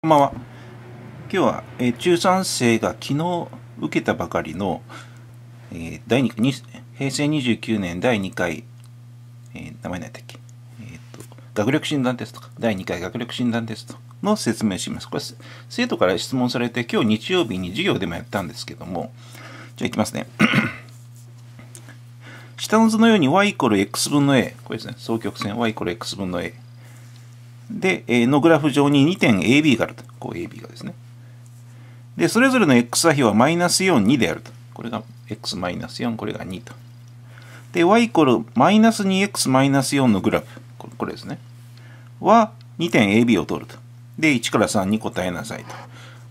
こんばんは。今日は、えー、中3生が昨日受けたばかりの、えー、第2平成29年第2回、えー、名前何だっけ、えーと、学力診断テストか、第2回学力診断テストの説明します。これ、生徒から質問されて、今日日曜日に授業でもやったんですけども、じゃあいきますね。下の図のように y イコール x 分の a、これですね、双曲線 y イコール x 分の a。で、えのグラフ上に2点 AB があると。こう AB がですね。で、それぞれの x 座標はマイナス4、2であると。これが x マイナス4、これが2と。で、y イコールマイナス 2x マイナス4のグラフ、これですね。は2点 AB を取ると。で、1から3に答えなさいと。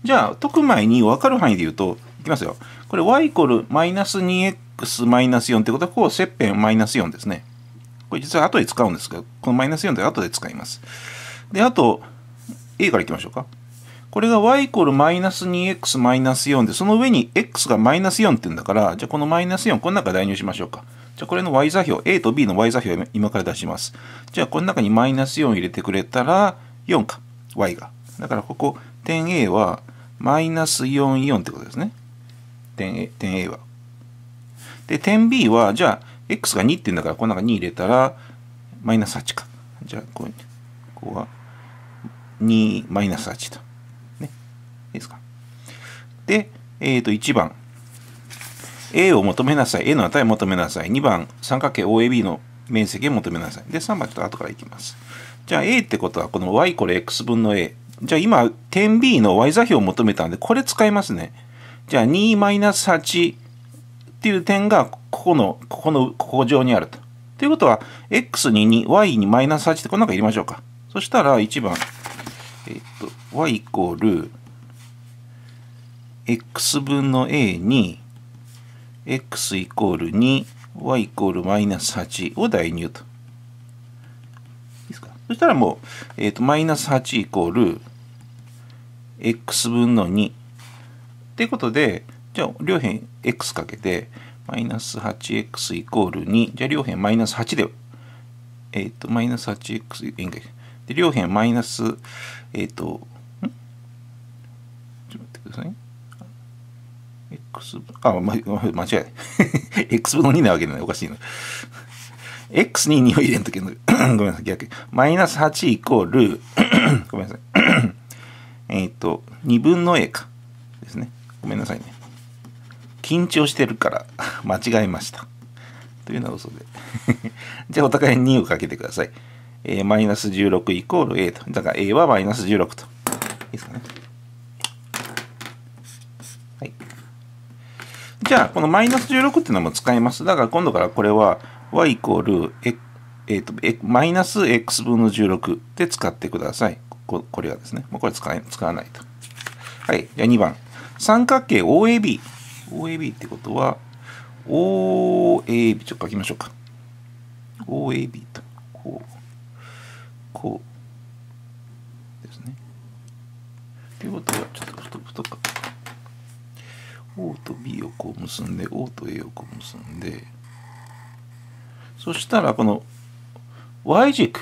じゃあ、解く前に分かる範囲で言うと、いきますよ。これ y イコールマイナス 2x マイナス4ってことは、こう、切片マイナス4ですね。これ実は後で使うんですが、このマイナス4で後で使います。で、あと、A からいきましょうか。これが y イコールマイナス 2x マイナス4で、その上に x がマイナス4って言うんだから、じゃあこのマイナス4、この中代入しましょうか。じゃあこれの y 座標、a と b の y 座標を今から出します。じゃあこの中にマイナス4入れてくれたら、4か、y が。だからここ、点 a は、マイナス4、4ってことですね。点 a, 点 a は。で、点 b は、じゃあ、x が2って言うんだから、この中に入れたら、マイナス8か。じゃあこに、ここは、2マイナス8と。ね。いいですか。で、えっ、ー、と、1番。A を求めなさい。A の値を求めなさい。2番、三角形 OAB の面積を求めなさい。で、3番、ちょっと後からいきます。じゃあ A ってことは、この y これ x 分の a。じゃあ今、点 B の y 座標を求めたんで、これ使いますね。じゃあ2マイナス8っていう点が、ここの、ここの、ここ上にあると。ということは、x に2、y にマイナス8ってこの中入れましょうか。そしたら1番、y イコール x 分の a に x イコール2 y イコールマイナス8を代入と。いいですかそしたらもう、えっ、ー、と、マイナス8イコール x 分の2。っていうことで、じゃあ両辺 x かけて、マイナス 8x イコール2。じゃあ両辺マイナス8で、えっ、ー、と、マイナス 8x 円で、両辺マイナス、えっ、ー、と、ってください。x、あ、ま、間違え。x 分の2なわけじゃない。おかしいの。x に2を入れんとけんの。ごめんなさい、逆。マイナス8イコール、ごめんなさい。えっと、2分の a か。ですね。ごめんなさいね。緊張してるから間違えました。というのは嘘で。じゃあ、お互いに2をかけてください。えマイナス16イコール a と。だから a はマイナス16と。いいですかね。じゃあ、このマイナス16っていうのも使います。だから今度からこれは y イコール、マイナス x 分の16で使ってください。ここれはですね。もうこれ使え使わないと。はい。じゃあ2番。三角形 OAB。OAB ってことは、OAB、ちょっと書きましょうか。OAB と、こう、こうですね。ということは、ちょっと太く、太く。O と B をこう結んで O と A をこう結んでそしたらこの Y 軸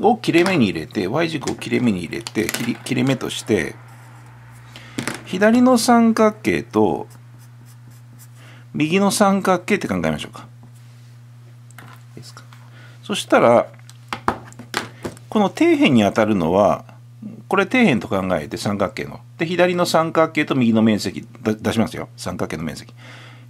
を切れ目に入れて Y 軸を切れ目に入れて切れ目として左の三角形と右の三角形って考えましょうか。そしたらこの底辺に当たるのはこれ底辺と考えて三角形の。で、左の三角形と右の面積出しますよ。三角形の面積。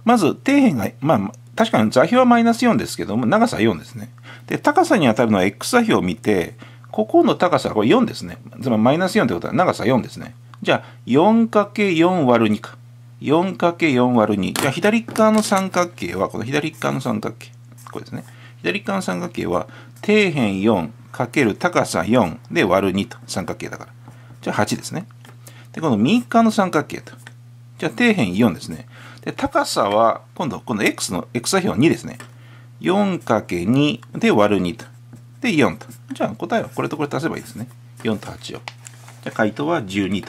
まず、底辺が、まあ、確かに座標はマイナス4ですけども、長さは4ですね。で、高さに当たるのは x 座標を見て、ここの高さはこれ4ですね。つまりマイナス4ってことは長さ4ですね。じゃあ、4×4 割る2か。4×4 割る2。じゃあ、左側の三角形は、この左側の三角形。これですね。左側の三角形は、底辺4、かける高さ4で割る2と。三角形だから。じゃあ8ですね。で、この右側の三角形と。じゃあ底辺4ですね。で、高さは、今度、この x の、x 座標2ですね。4×2 で割る2と。で、4と。じゃあ答えはこれとこれ足せばいいですね。4と8を。じゃあ回答は12と。いい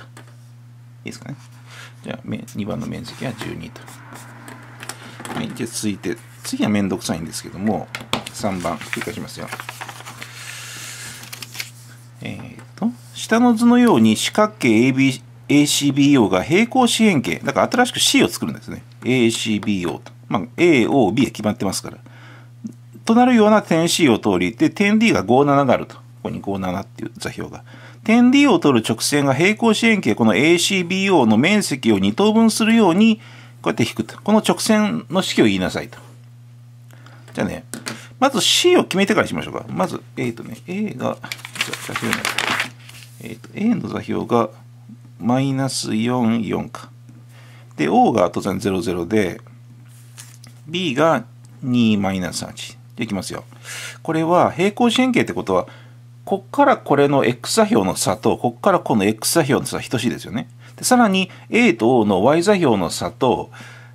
ですかね。じゃあ、2番の面積は12と。じゃあ続いて、次はめんどくさいんですけども、3番、繰り返しますよ。えー、っと、下の図のように四角形 AB ACBO が平行四辺形。だから新しく C を作るんですね。ACBO と。まあ、AOB が決まってますから。となるような点 C を通り、で、点 D が57があると。ここに57っていう座標が。点 D を取る直線が平行四辺形、この ACBO の面積を2等分するように、こうやって引くと。この直線の式を言いなさいと。じゃあね、まず C を決めてからしましょうか。まず、えっ、ー、とね、A が、座標えっ、ー、と、A の座標がマイナス4、4か。で、O が当然0、0で、B が2、マイナス8。で、いきますよ。これは平行四辺形ってことは、こっからこれの x 座標の差と、こっからこの x 座標の差等しいですよね。で、さらに A と O の y 座標の差と、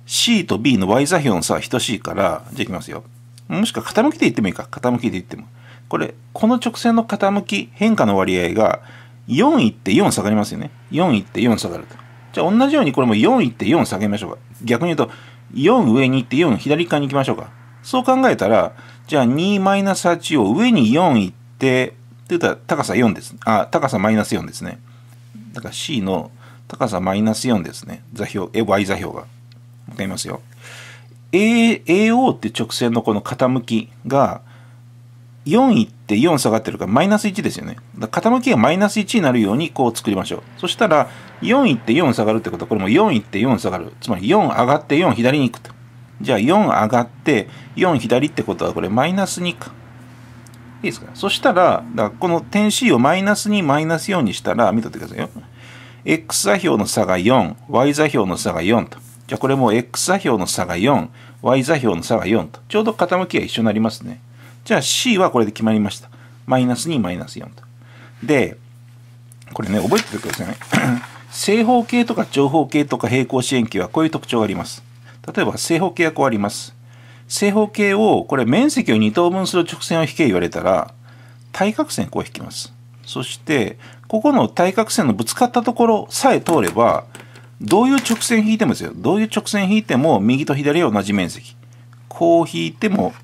C と B の y 座標の差は等しいから、じゃいきますよ。もしくは傾きで言ってもいいか。傾きで言っても。これ、この直線の傾き、変化の割合が、4.4って下がりますよね。4.4って下がると。じゃあ同じようにこれも4.4って下げましょうか。逆に言うと、4上に行って4左側に行きましょうか。そう考えたら、じゃあ2-8を上に4行って、って言ったら高さ4です。あ、高さマイナス4ですね。だから C の高さマイナス4ですね。座標、え、Y 座標が。わかりますよ。A、AO って直線のこの傾きが、4位って4下がってるからマイナス1ですよね。傾きがマイナス1になるようにこう作りましょう。そしたら4位って4下がるってことはこれも4位って4下がる。つまり4上がって4左に行くと。じゃあ4上がって4左ってことはこれマイナス2か。いいですかそしたら、だこの点 C をマイナス2、マイナス4にしたら、見とってくださいよ。x 座標の差が4、y 座標の差が4と。じゃあこれも x 座標の差が4、y 座標の差が4と。ちょうど傾きが一緒になりますね。じゃあ C はこれで決まりました。マイナス2、マイナス4と。で、これね、覚えててくださいね。正方形とか長方形とか平行四辺形はこういう特徴があります。例えば正方形はこうあります。正方形を、これ面積を2等分する直線を引け言われたら、対角線こう引きます。そして、ここの対角線のぶつかったところさえ通れば、どういう直線引いてもですよ。どういう直線引いても、右と左は同じ面積。こう引いても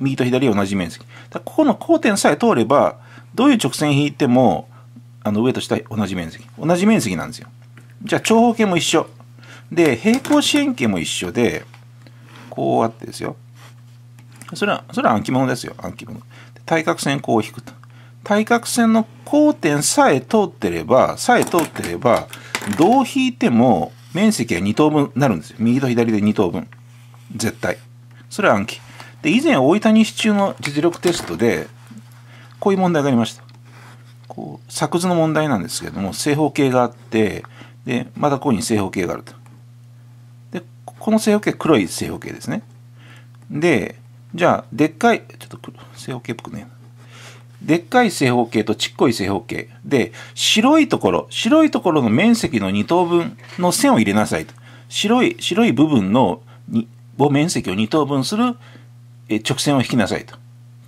右と左同じ面積。だここの交点さえ通れば、どういう直線引いても、あの上と下同じ面積。同じ面積なんですよ。じゃあ長方形も一緒。で、平行四辺形も一緒で、こうあってですよ。それは、それは暗記物ですよ、暗記物。対角線こう引くと。対角線の交点さえ通ってれば、さえ通ってれば、どう引いても面積は2等分になるんですよ。右と左で2等分。絶対。それは暗記。で以前大分西中の実力テストでこういう問題がありましたこう作図の問題なんですけども正方形があってでまたここに正方形があるとでこの正方形黒い正方形ですねでじゃあでっかいちょっと正方形っぽくねでっかい正方形とちっこい正方形で白いところ白いところの面積の2等分の線を入れなさいと白い白い部分のに面積を2等分する直線を引きなさいと。っ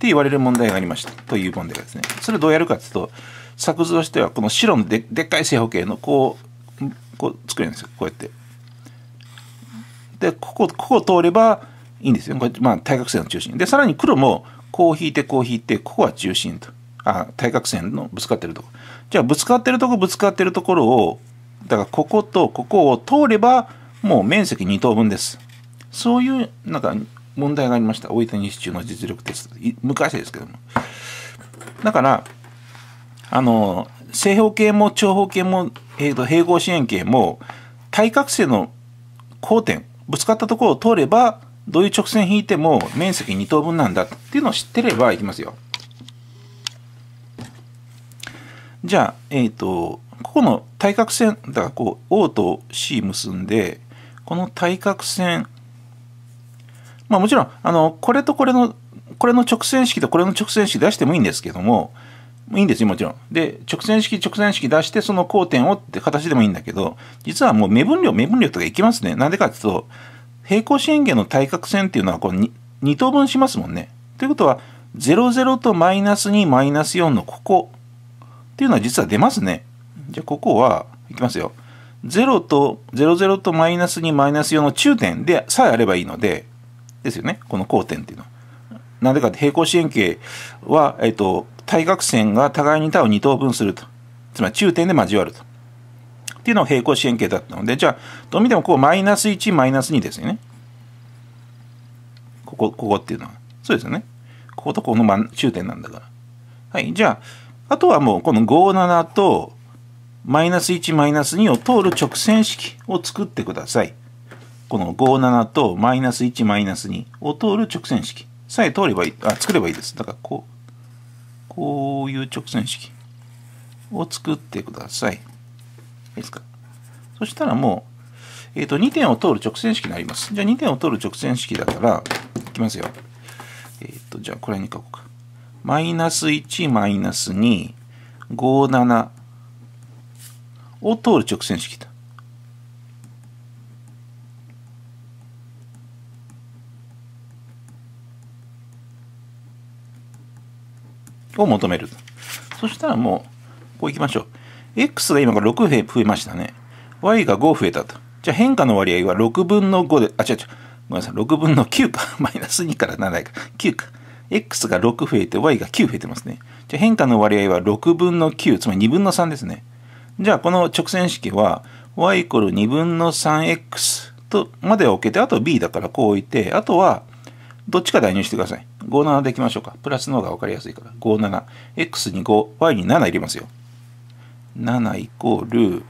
て言われる問題がありましたという問題がですね。それどうやるかっていうと、作図としてはこの白のででっかい正方形のこう、こう作れるんですよ。こうやって。で、ここ、ここを通ればいいんですよ。これまあ対角線の中心。で、さらに黒もこう引いてこう引いて、ここは中心と。あ、対角線のぶつかってるとこ。じゃあぶつかってるとこぶつかってるところを、だからこことここを通ればもう面積2等分です。そういうなんか問題がありました大分西中の実力テスト昔ですけどもだからあの正方形も長方形も、えー、と平行四辺形も対角線の交点ぶつかったところを通ればどういう直線引いても面積2等分なんだっていうのを知ってればいきますよじゃあえっ、ー、とここの対角線だからこう O と C 結んでこの対角線まあ、もちろんあのこれとこれのこれの直線式とこれの直線式出してもいいんですけどもいいんですよもちろんで直線式直線式出してその交点をって形でもいいんだけど実はもう目分量目分量とかいきますねなんでかっていうと平行四辺形の対角線っていうのはこれ 2, 2等分しますもんねということは00とマイナス2マイナス4のここっていうのは実は出ますねじゃあここはいきますよ0と00とマイナス2マイナス4の中点でさえあればいいのでですよねこの交点っていうのは。なんでかって平行四辺形は、えっと、対角線が互いに多を2等分するとつまり中点で交わると。っていうのが平行四辺形だったのでじゃあどう見てもこうマイナス1マイナス2ですよね。ここここっていうのはそうですよね。こことこの中点なんだから。はい。じゃあ、あとはもうこの57と、マイナス1、マイナス2を通る直線式を作ってください。この57とマイナス1マイナス2を通る直線式さえ通ればいい、あ、作ればいいです。だからこう、こういう直線式を作ってください。いいですか。そしたらもう、えっ、ー、と、2点を通る直線式になります。じゃあ2点を通る直線式だから、いきますよ。えっ、ー、と、じゃあこれに書こうか。マイナス1マイナス2、57を通る直線式と。を求める。そしたらもう、こういきましょう。x が今が6増えましたね。y が5増えたと。じゃあ変化の割合は6分の5で、あ、違う違う。ごめんなさい。6分の9か。マイナス2から7か。9か。x が6増えて y が9増えてますね。じゃあ変化の割合は6分の9、つまり2分の3ですね。じゃあこの直線式は y イコール2分の 3x とまで置けて、あと b だからこう置いて、あとはどっちか代入してください。57でいきましょうか。プラスの方が分かりやすいから。57。x に5、y に7入れますよ。7イコール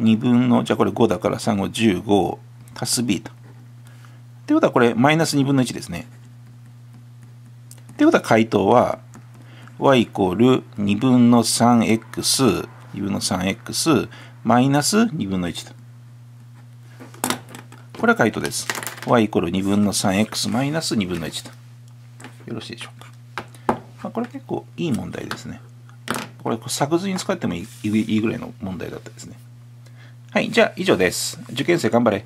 2分の、じゃあこれ5だから3を15足す b と。ってことはこれマイナス2分の1ですね。ってことは回答は y イコール2分の 3x、2分の 3x、マイナス2分の1と。これは回答です。y イコール2分の 3x マイナス2分の1と。よろしいでしょうか。まあ、これ結構いい問題ですね。これ作図に使ってもいいぐらいの問題だったですね。はい、じゃあ以上です。受験生頑張れ。